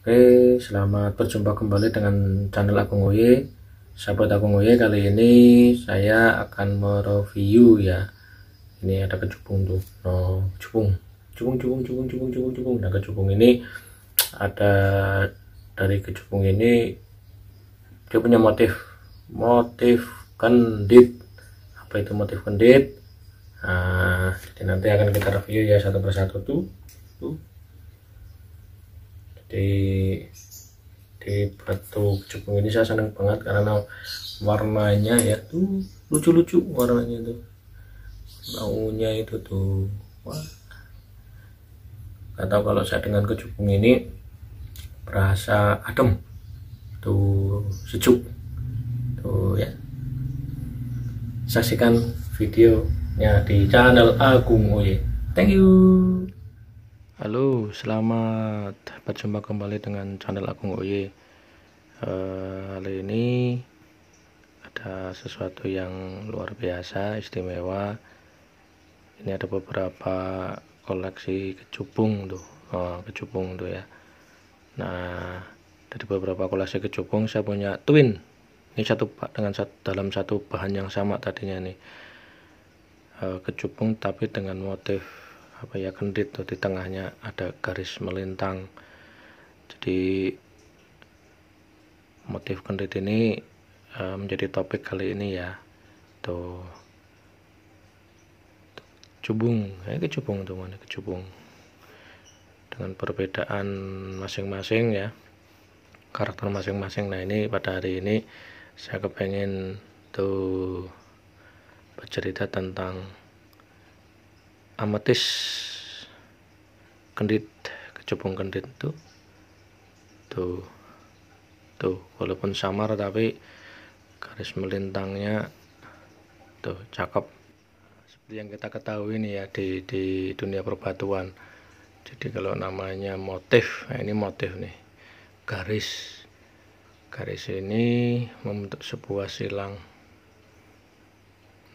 Oke, selamat berjumpa kembali dengan channel Agung Oye. Sahabat Agung Oye, kali ini saya akan mereview ya. Ini ada kecubung tuh. No, kecubung. cupung, cupung, cupung, cupung, cupung, cupung. Nah, kecubung ini ada dari kecubung ini dia punya motif motif kendit. Apa itu motif kendit? Nah, jadi nanti akan kita review ya satu persatu tuh. Tuh, di di batu cukup ini saya senang banget karena warnanya ya tuh lucu-lucu warnanya itu baunya itu tuh wah atau kalau saya dengan kecupung ini berasa adem tuh sejuk tuh ya saksikan videonya di channel Agung Oye thank you Halo, selamat berjumpa kembali dengan channel Agung Oye. Uh, hari ini ada sesuatu yang luar biasa, istimewa. Ini ada beberapa koleksi kecupung tuh, oh, kecubung tuh ya. Nah, dari beberapa koleksi kecupung, saya punya twin. Ini satu pak dengan satu, dalam satu bahan yang sama tadinya nih. Uh, kecubung tapi dengan motif apa ya kendit tuh di tengahnya ada garis melintang jadi motif kendit ini e, menjadi topik kali ini ya tuh cubung ya kecubung teman kecubung dengan perbedaan masing-masing ya karakter masing-masing nah ini pada hari ini saya kepengen tuh bercerita tentang ametis kendit kecubung kendit itu tuh tuh walaupun samar tapi garis melintangnya tuh cakep seperti yang kita ketahui nih ya di, di dunia perbatuan jadi kalau namanya motif nah ini motif nih garis garis ini membentuk sebuah silang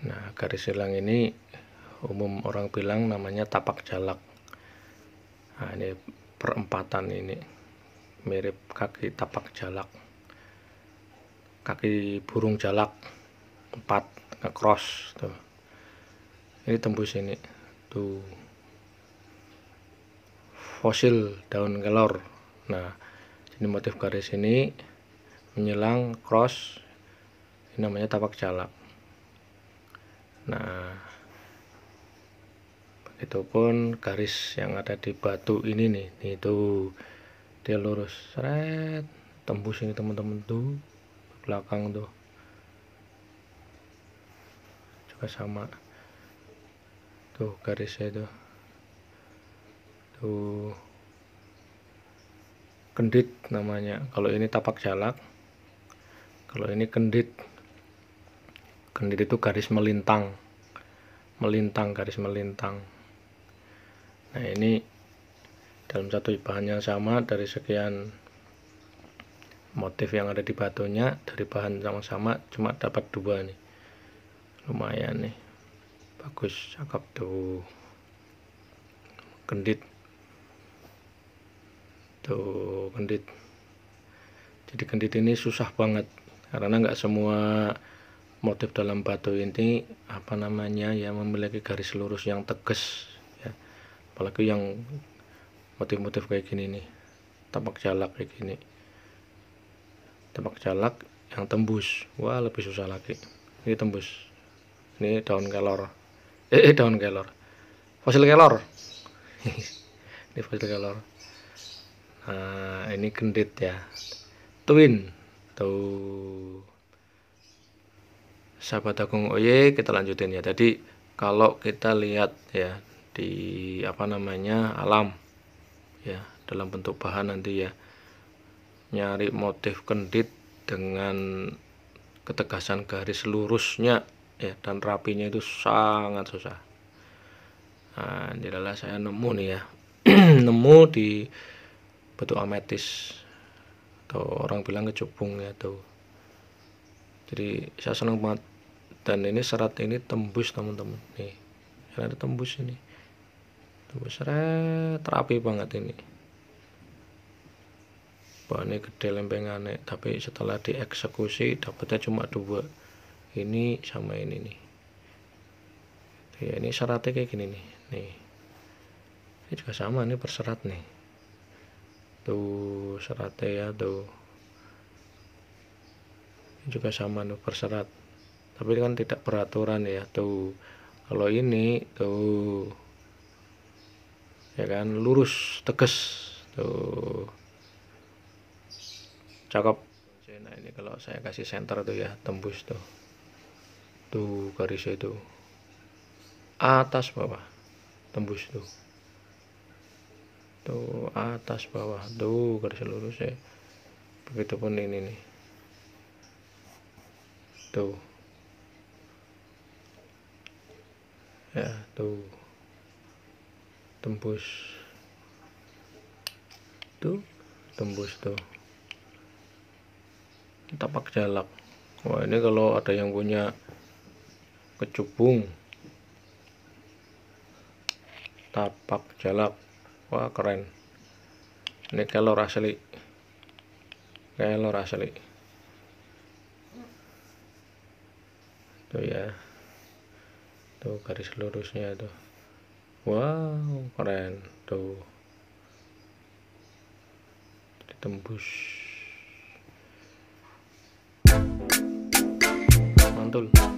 nah garis silang ini umum orang bilang namanya tapak jalak nah ini perempatan ini mirip kaki tapak jalak kaki burung jalak empat cross tuh gitu. ini tembus ini tuh fosil daun kelor nah ini motif garis ini menyelang cross ini namanya tapak jalak nah pun garis yang ada di batu ini nih, itu dia lurus, seret, tembus ini teman-teman tuh belakang tuh juga sama tuh garisnya itu tuh kendit namanya kalau ini tapak jalak kalau ini kendit kendit itu garis melintang melintang garis melintang nah ini dalam satu bahan yang sama dari sekian motif yang ada di batunya dari bahan sama-sama cuma dapat dua nih lumayan nih bagus cakep tuh kendit tuh kendit jadi kendit ini susah banget karena nggak semua motif dalam batu ini apa namanya ya memiliki garis lurus yang tegas apalagi yang motif-motif kayak gini nih tampak jalak kayak gini tampak jalak yang tembus wah lebih susah lagi ini tembus ini daun kelor eh, eh daun kelor fosil kelor ini fosil kelor nah ini gendit ya twin tuh sahabat agung oye kita lanjutin ya tadi kalau kita lihat ya di apa namanya alam ya dalam bentuk bahan nanti ya nyari motif kendit dengan ketegasan garis lurusnya ya dan rapinya itu sangat susah nah jadilah saya nemu nih ya nemu di bentuk ametis atau orang bilang kecubung ya tuh jadi saya senang banget dan ini serat ini tembus teman-teman nih karena tembus ini tuh seret rapi banget ini bahannya gede lempengannya tapi setelah dieksekusi dapatnya cuma dua ini sama ini nih iya, ini seratnya kayak gini nih nih ini juga sama nih berserat nih tuh seratnya ya tuh ini juga sama nih berserat tapi kan tidak peraturan ya tuh kalau ini tuh ya kan lurus tegas tuh cakep nah ini kalau saya kasih center tuh ya tembus tuh tuh garis itu atas bawah tembus tuh tuh atas bawah tuh garis lurus ya begitupun ini nih tuh ya tuh tembus tuh tembus tuh tapak jalak wah ini kalau ada yang punya kecubung tapak jalak wah keren ini kelor asli kelor asli tuh ya tuh garis lurusnya tuh wow keren tuh ditembus mantul